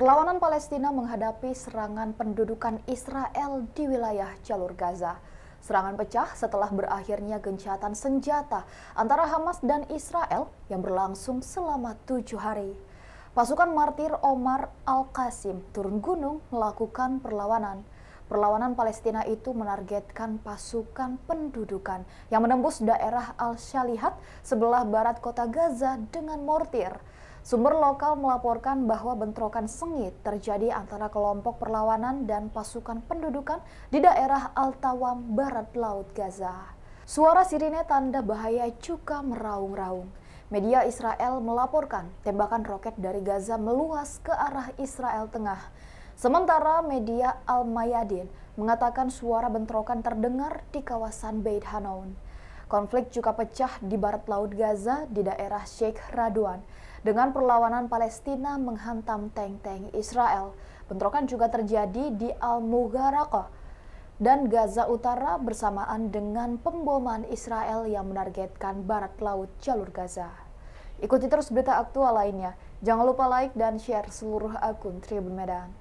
Perlawanan Palestina menghadapi serangan pendudukan Israel di wilayah jalur Gaza. Serangan pecah setelah berakhirnya gencatan senjata antara Hamas dan Israel yang berlangsung selama tujuh hari. Pasukan martir Omar Al-Qasim turun gunung melakukan perlawanan. Perlawanan Palestina itu menargetkan pasukan pendudukan yang menembus daerah Al-Shalihat sebelah barat kota Gaza dengan mortir. Sumber lokal melaporkan bahwa bentrokan sengit terjadi antara kelompok perlawanan dan pasukan pendudukan di daerah Al-Tawam, barat laut Gaza. Suara sirine tanda bahaya cuka meraung-raung. Media Israel melaporkan tembakan roket dari Gaza meluas ke arah Israel Tengah. Sementara media Al-Mayadin mengatakan suara bentrokan terdengar di kawasan Beit Hanoun. Konflik juga pecah di barat laut Gaza di daerah Sheikh Radwan dengan perlawanan Palestina menghantam tank-tank Israel. Bentrokan juga terjadi di Al-Mugharaqah dan Gaza Utara bersamaan dengan pemboman Israel yang menargetkan barat laut jalur Gaza. Ikuti terus berita aktual lainnya. Jangan lupa like dan share seluruh akun Tribun Medan.